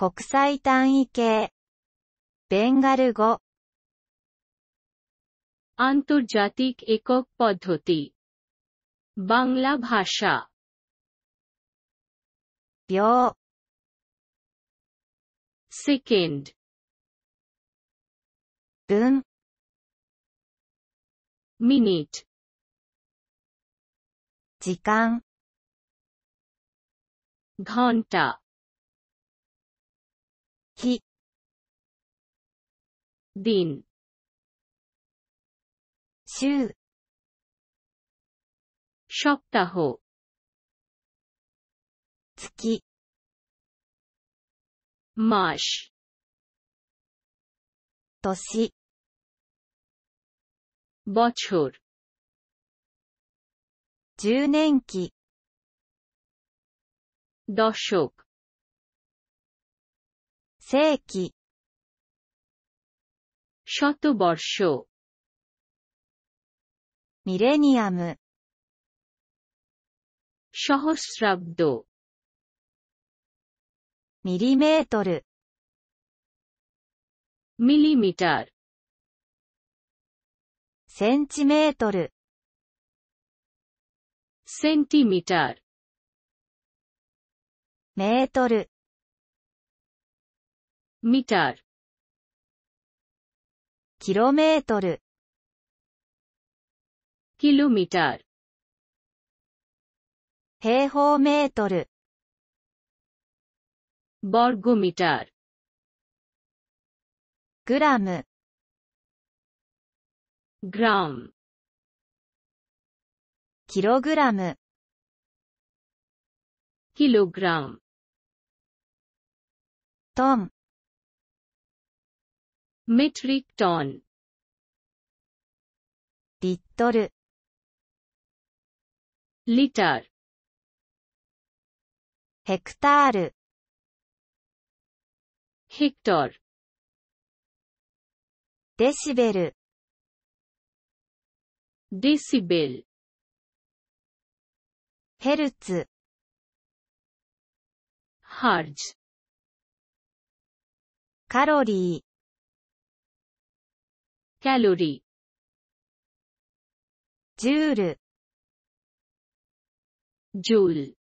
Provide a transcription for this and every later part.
国際単位系ベンガル語アントジャティックエコックポドティバンラブハシャ病セキンド分ミニット時間ガンタき便週ショッタホ月マーシ年ボチュル10年期ドショク世紀。シャトボッショミレニアム。シャホスラッド。ミリメートル。ミリメターセンチメートル。センチィメターメートル。ミタル。キロメートル。キロミタル。平方メートル。ボルゴミタル。グラム。グラム。キログラム。キログラム。トン。metric ton リットル liter ヘクタール hector デシベル decibel ヘルツ harj カロリーキロリー、ジュール、ジュール、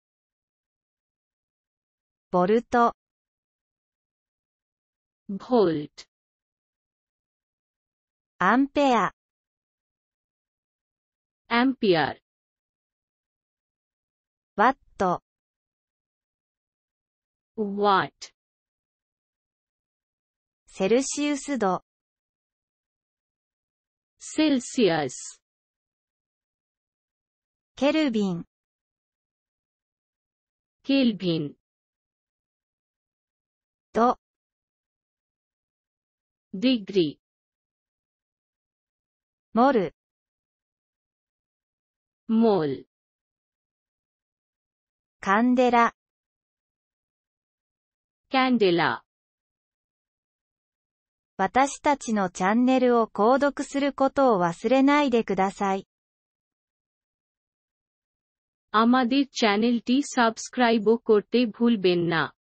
ボルト、ボルト、アンペア、アンペア、ワット、ワット、セルシウス度、Celsius Kelvin, degree, ケルビン、Kelvin mole, candela, candela. 私たちのチャンネルを購読することを忘れないでください。আমাদের চ্যানেলটি সাবস্ক্রাইবও করতে ভুলবেন না